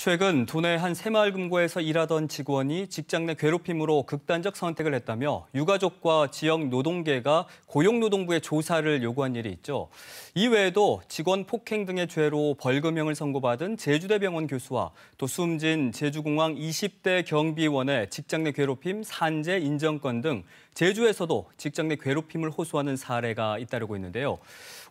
최근 도내 한 새마을금고에서 일하던 직원이 직장 내 괴롭힘으로 극단적 선택을 했다며 유가족과 지역 노동계가 고용노동부에 조사를 요구한 일이 있죠. 이외에도 직원 폭행 등의 죄로 벌금형을 선고받은 제주대병원 교수와 또 숨진 제주공항 20대 경비원의 직장 내 괴롭힘 산재 인정권 등 제주에서도 직장 내 괴롭힘을 호소하는 사례가 잇따르고 있는데요.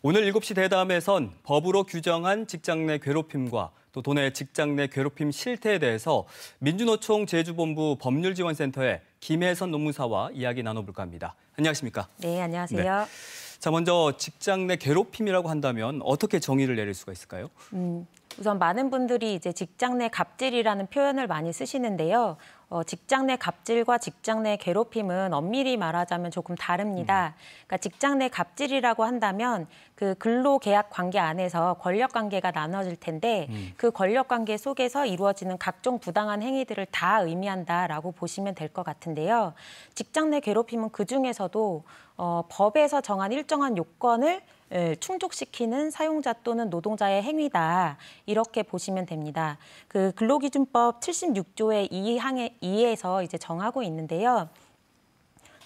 오늘 7시 대담에선 법으로 규정한 직장 내 괴롭힘과 또 도내 직장 내 괴롭힘 실태에 대해서 민주노총 제주본부 법률지원센터의 김혜선 논문사와 이야기 나눠볼까 합니다. 안녕하십니까? 네, 안녕하세요. 네. 자, 먼저 직장 내 괴롭힘이라고 한다면 어떻게 정의를 내릴 수가 있을까요? 음, 우선 많은 분들이 이제 직장 내 갑질이라는 표현을 많이 쓰시는데요. 어, 직장 내 갑질과 직장 내 괴롭힘은 엄밀히 말하자면 조금 다릅니다. 음. 그러니까 직장 내 갑질이라고 한다면 그 근로 계약 관계 안에서 권력 관계가 나눠질 텐데 음. 그 권력 관계 속에서 이루어지는 각종 부당한 행위들을 다 의미한다라고 보시면 될 것 같은데요. 직장 내 괴롭힘은 그 중에서도 어, 법에서 정한 일정한 요건을 예, 충족시키는 사용자 또는 노동자의 행위다. 이렇게 보시면 됩니다. 그 근로기준법 76조의 2항에 2에서 이제 정하고 있는데요.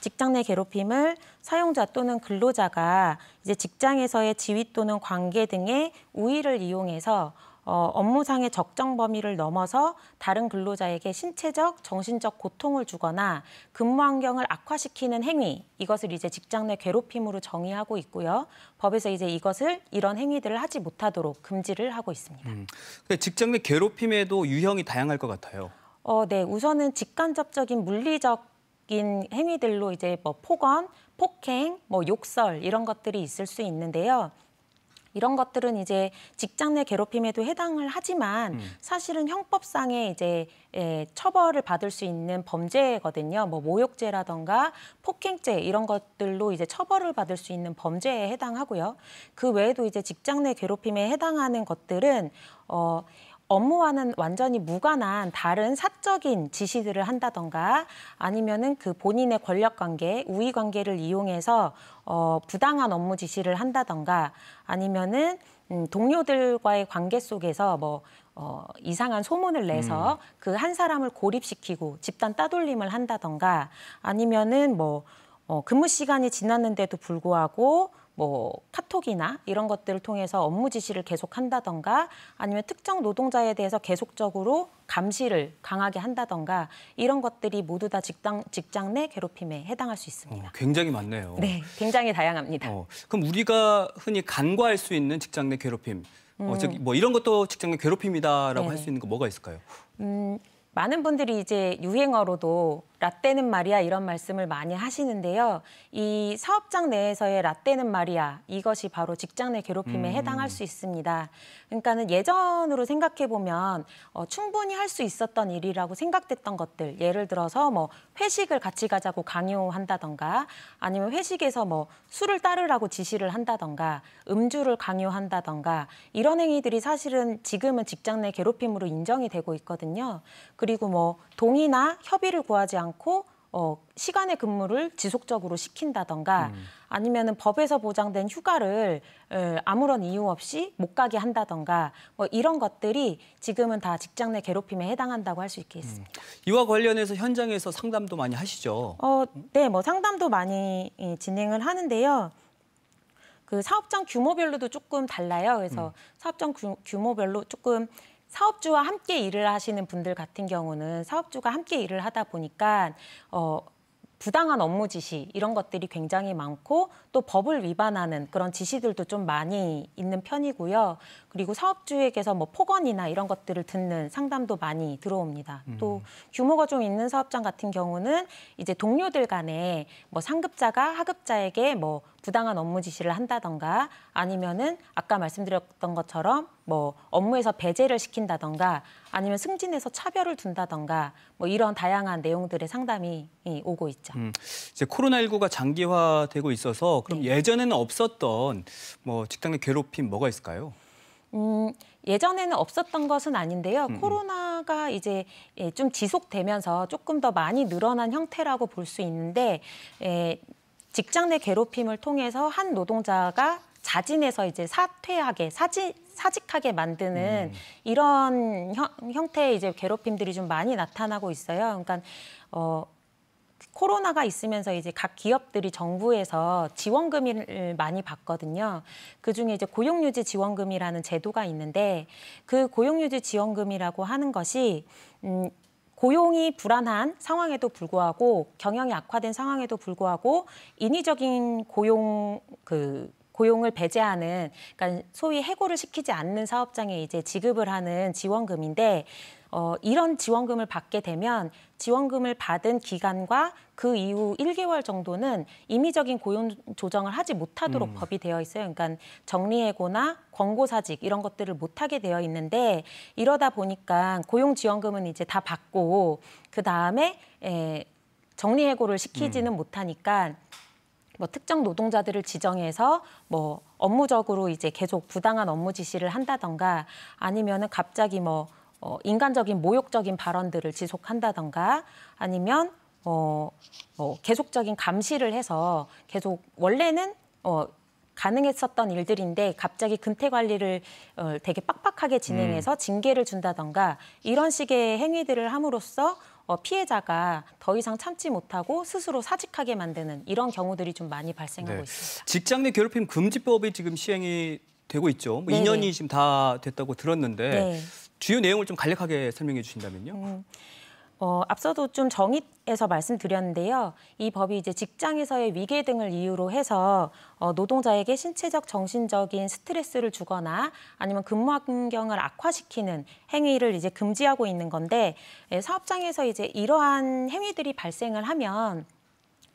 직장 내 괴롭힘을 사용자 또는 근로자가 이제 직장에서의 지위 또는 관계 등의 우위를 이용해서 어, 업무상의 적정 범위를 넘어서 다른 근로자에게 신체적, 정신적 고통을 주거나 근무 환경을 악화시키는 행위, 이것을 이제 직장 내 괴롭힘으로 정의하고 있고요. 법에서 이제 이것을 이런 행위들을 하지 못하도록 금지를 하고 있습니다. 음, 그 직장 내 괴롭힘에도 유형이 다양할 것 같아요. 어, 네. 우선은 직간접적인 물리적 인 행위들로 이제 뭐 폭언, 폭행, 뭐 욕설 이런 것들이 있을 수 있는데요. 이런 것들은 이제 직장 내 괴롭힘에도 해당을 하지만 음. 사실은 형법상에 이제 예, 처벌을 받을 수 있는 범죄거든요. 뭐 모욕죄라던가 폭행죄 이런 것들로 이제 처벌을 받을 수 있는 범죄에 해당하고요. 그 외에도 이제 직장 내 괴롭힘에 해당하는 것들은 어 업무와는 완전히 무관한 다른 사적인 지시들을 한다던가 아니면은 그 본인의 권력 관계, 우위 관계를 이용해서 어, 부당한 업무 지시를 한다던가 아니면은 음, 동료들과의 관계 속에서 뭐 어, 이상한 소문을 내서 음. 그한 사람을 고립시키고 집단 따돌림을 한다던가 아니면은 뭐 어, 근무 시간이 지났는데도 불구하고 뭐 카톡이나 이런 것들을 통해서 업무 지시를 계속 한다던가 아니면 특정 노동자에 대해서 계속적으로 감시를 강하게 한다던가 이런 것들이 모두 다 직장, 직장 내 괴롭힘에 해당할 수 있습니다. 어, 굉장히 많네요. 네, 굉장히 다양합니다. 어, 그럼 우리가 흔히 간과할 수 있는 직장 내 괴롭힘, 어, 음. 즉뭐 이런 것도 직장 내 괴롭힘이다라고 할수 네. 있는 거 뭐가 있을까요? 음, 많은 분들이 이제 유행어로도 라떼는 말이야 이런 말씀을 많이 하시는데요. 이 사업장 내에서의 라떼는 말이야 이것이 바로 직장 내 괴롭힘에 음. 해당할 수 있습니다. 그러니까는 예전으로 생각해 보면 어, 충분히 할 수 있었던 일이라고 생각됐던 것들 예를 들어서 뭐 회식을 같이 가자고 강요한다던가 아니면 회식에서 뭐 술을 따르라고 지시를 한다던가 음주를 강요한다던가 이런 행위들이 사실은 지금은 직장 내 괴롭힘으로 인정이 되고 있거든요. 그리고 뭐 동의나 협의를 구하지 않고 어, 시간의 근무를 지속적으로 시킨다던가 음. 아니면은 법에서 보장된 휴가를 에, 아무런 이유 없이 못 가게 한다던가 뭐 이런 것들이 지금은 다 직장 내 괴롭힘에 해당한다고 할 수 있겠습니다. 음. 이와 관련해서 현장에서 상담도 많이 하시죠? 어, 네, 뭐 상담도 많이 예, 진행을 하는데요. 그 사업장 규모별로도 조금 달라요. 그래서 음. 사업장 규, 모별로 조금 사업주와 함께 일을 하시는 분들 같은 경우는 사업주가 함께 일을 하다 보니까 어, 부당한 업무 지시 이런 것들이 굉장히 많고 또 법을 위반하는 그런 지시들도 좀 많이 있는 편이고요. 그리고 사업주에게서 뭐 폭언이나 이런 것들을 듣는 상담도 많이 들어옵니다. 음. 또 규모가 좀 있는 사업장 같은 경우는 이제 동료들 간에 뭐 상급자가 하급자에게 뭐 부당한 업무 지시를 한다던가 아니면은 아까 말씀드렸던 것처럼 뭐 업무에서 배제를 시킨다던가 아니면 승진에서 차별을 둔다던가 뭐 이런 다양한 내용들의 상담이 오고 있죠. 음, 이제 코로나19가 장기화되고 있어서 그럼 네. 예전에는 없었던 뭐 직장 내 괴롭힘 뭐가 있을까요? 음, 예전에는 없었던 것은 아닌데요. 음. 음. 코로나가 이제 예, 좀 지속되면서 조금 더 많이 늘어난 형태라고 볼 수 있는데 에, 예, 직장 내 괴롭힘을 통해서 한 노동자가 자진해서 이제 사퇴하게 사직 사직하게 만드는 음. 이런 형, 형태의 이제 괴롭힘들이 좀 많이 나타나고 있어요. 그러니까 어 코로나가 있으면서 이제 각 기업들이 정부에서 지원금을 많이 받거든요. 그 중에 이제 고용유지 지원금이라는 제도가 있는데 그 고용유지 지원금이라고 하는 것이 음, 고용이 불안한 상황에도 불구하고 경영이 악화된 상황에도 불구하고 인위적인 고용 그 고용을 배제하는 그러니까 소위 해고를 시키지 않는 사업장에 이제 지급을 하는 지원금인데 어, 이런 지원금을 받게 되면 지원금을 받은 기간과 그 이후 1개월 정도는 임의적인 고용 조정을 하지 못하도록 음. 법이 되어 있어요. 그러니까 정리해고나 권고사직 이런 것들을 못하게 되어 있는데 이러다 보니까 고용지원금은 이제 다 받고 그 다음에 예, 정리해고를 시키지는 음. 못하니까 뭐 특정 노동자들을 지정해서 뭐 업무적으로 이제 계속 부당한 업무 지시를 한다던가 아니면은 갑자기 뭐 어, 인간적인 모욕적인 발언들을 지속한다던가 아니면 어, 뭐 계속적인 감시를 해서 계속 원래는 어, 가능했었던 일들인데 갑자기 근태 관리를 어, 되게 빡빡하게 진행해서 음. 징계를 준다던가 이런 식의 행위들을 함으로써 어, 피해자가 더 이상 참지 못하고 스스로 사직하게 만드는 이런 경우들이 좀 많이 발생하고 네. 있습니다. 직장 내 괴롭힘 금지법이 지금 시행이 되고 있죠. 뭐 2년이 지금 다 됐다고 들었는데 네. 주요 내용을 좀 간략하게 설명해 주신다면요. 음. 어, 앞서도 좀 정의에서 말씀드렸는데요. 이 법이 이제 직장에서의 위계 등을 이유로 해서 어, 노동자에게 신체적, 정신적인 스트레스를 주거나 아니면 근무 환경을 악화시키는 행위를 이제 금지하고 있는 건데 예, 사업장에서 이제 이러한 행위들이 발생을 하면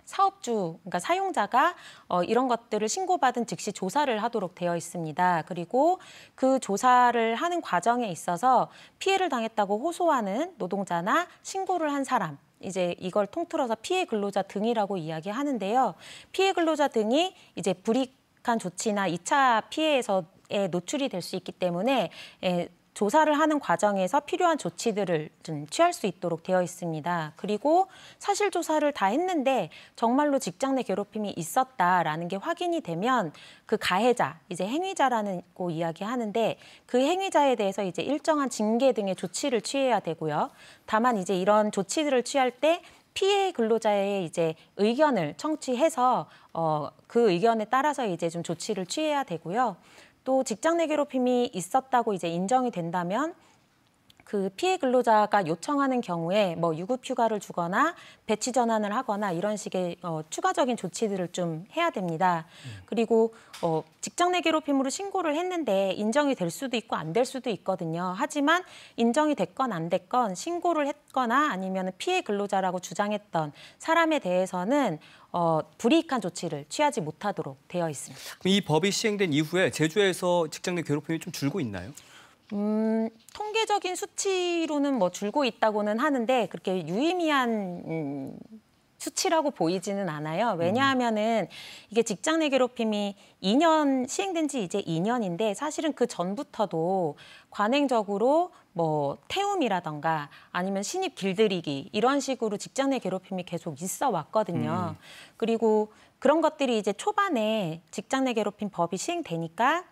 사업주, 그러니까 사용자가 어, 이런 것들을 신고받은 즉시 조사를 하도록 되어 있습니다. 그리고 그 조사를 하는 과정에 있어서 피해를 당했다고 호소하는 노동자나 신고를 한 사람, 이제 이걸 통틀어서 피해 근로자 등이라고 이야기하는데요. 피해 근로자 등이 이제 불이익한 조치나 이차 피해에서 에 노출이 될 수 있기 때문에 에, 예, 조사를 하는 과정에서 필요한 조치들을 좀 취할 수 있도록 되어 있습니다. 그리고 사실 조사를 다 했는데 정말로 직장 내 괴롭힘이 있었다라는 게 확인이 되면 그 가해자, 이제 행위자라고 는 이야기하는데 그 행위자에 대해서 이제 일정한 징계 등의 조치를 취해야 되고요. 다만 이제 이런 조치들을 취할 때 피해 근로자의 이제 의견을 청취해서 어, 그 의견에 따라서 이제 좀 조치를 취해야 되고요. 또 직장 내 괴롭힘이 있었다고 이제 인정이 된다면 그 피해 근로자가 요청하는 경우에 뭐 유급 휴가를 주거나 배치 전환을 하거나 이런 식의 어, 추가적인 조치들을 좀 해야 됩니다. 음. 그리고 어, 직장 내 괴롭힘으로 신고를 했는데 인정이 될 수도 있고 안 될 수도 있거든요. 하지만 인정이 됐건 안 됐건 신고를 했거나 아니면 피해 근로자라고 주장했던 사람에 대해서는 어, 불이익한 조치를 취하지 못하도록 되어 있습니다. 이 법이 시행된 이후에 제주에서 직장 내 괴롭힘이 좀 줄고 있나요? 음, 통계적인 수치로는 뭐 줄고 있다고는 하는데 그렇게 유의미한 음, 수치라고 보이지는 않아요. 음. 왜냐하면은 이게 직장 내 괴롭힘이 2년 시행된 지 이제 2년인데 사실은 그 전부터도 관행적으로 뭐 태움이라던가 아니면 신입 길들이기 이런 식으로 직장 내 괴롭힘이 계속 있어 왔거든요. 음. 그리고 그런 것들이 이제 초반에 직장 내 괴롭힘 법이 시행되니까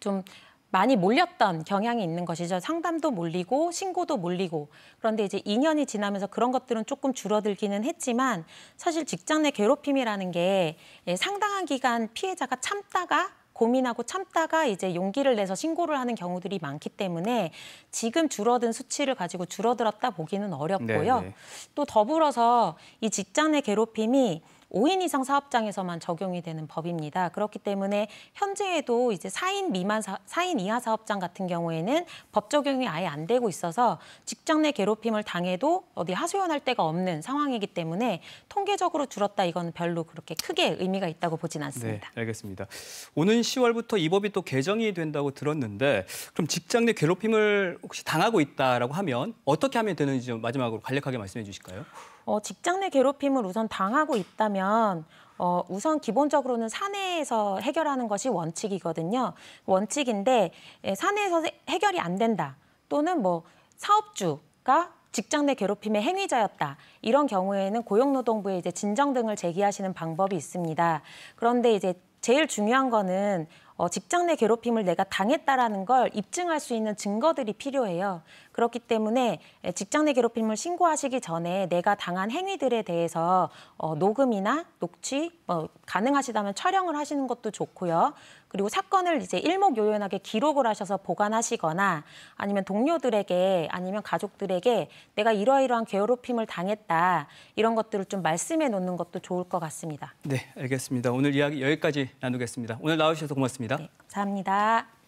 좀 많이 몰렸던 경향이 있는 것이죠. 상담도 몰리고 신고도 몰리고. 그런데 이제 2년이 지나면서 그런 것들은 조금 줄어들기는 했지만 사실 직장 내 괴롭힘이라는 게 상당한 기간 피해자가 참다가 고민하고 참다가 이제 용기를 내서 신고를 하는 경우들이 많기 때문에 지금 줄어든 수치를 가지고 줄어들었다 보기는 어렵고요. 네네. 네. 또 더불어서 이 직장의 괴롭힘이 5인 이상 사업장에서만 적용이 되는 법입니다. 그렇기 때문에 현재에도 이제 4인 미만 사, 4인 이하 사업장 같은 경우에는 법 적용이 아예 안 되고 있어서 직장 내 괴롭힘을 당해도 어디 하소연할 데가 없는 상황이기 때문에 통계적으로 줄었다 이건 별로 그렇게 크게 의미가 있다고 보진 않습니다. 네, 알겠습니다. 오는 10월부터 이 법이 또 개정이 된다고 들었는데 그럼 직장 내 괴롭힘을 혹시 당하고 있다라고 하면 어떻게 하면 되는지 좀 마지막으로 간략하게 말씀해 주실까요? 어, 직장 내 괴롭힘을 우선 당하고 있다면 어, 우선 기본적으로는 사내에서 해결하는 것이 원칙이거든요. 원칙인데 예, 사내에서 해결이 안 된다. 또는 뭐 사업주가 직장 내 괴롭힘의 행위자였다. 이런 경우에는 고용노동부에 이제 진정 등을 제기하시는 방법이 있습니다. 그런데 이제 제일 중요한 거는 어, 직장 내 괴롭힘을 내가 당했다라는 걸 입증할 수 있는 증거들이 필요해요. 그렇기 때문에 직장 내 괴롭힘을 신고하시기 전에 내가 당한 행위들에 대해서 어, 녹음이나 녹취, 어, 가능하시다면 촬영을 하시는 것도 좋고요. 그리고 사건을 이제 일목요연하게 기록을 하셔서 보관하시거나 아니면 동료들에게 아니면 가족들에게 내가 이러이러한 괴롭힘을 당했다 이런 것들을 좀 말씀해 놓는 것도 좋을 것 같습니다. 네, 알겠습니다. 오늘 이야기 여기까지 나누겠습니다. 오늘 나오셔서 고맙습니다. 네, 감사합니다.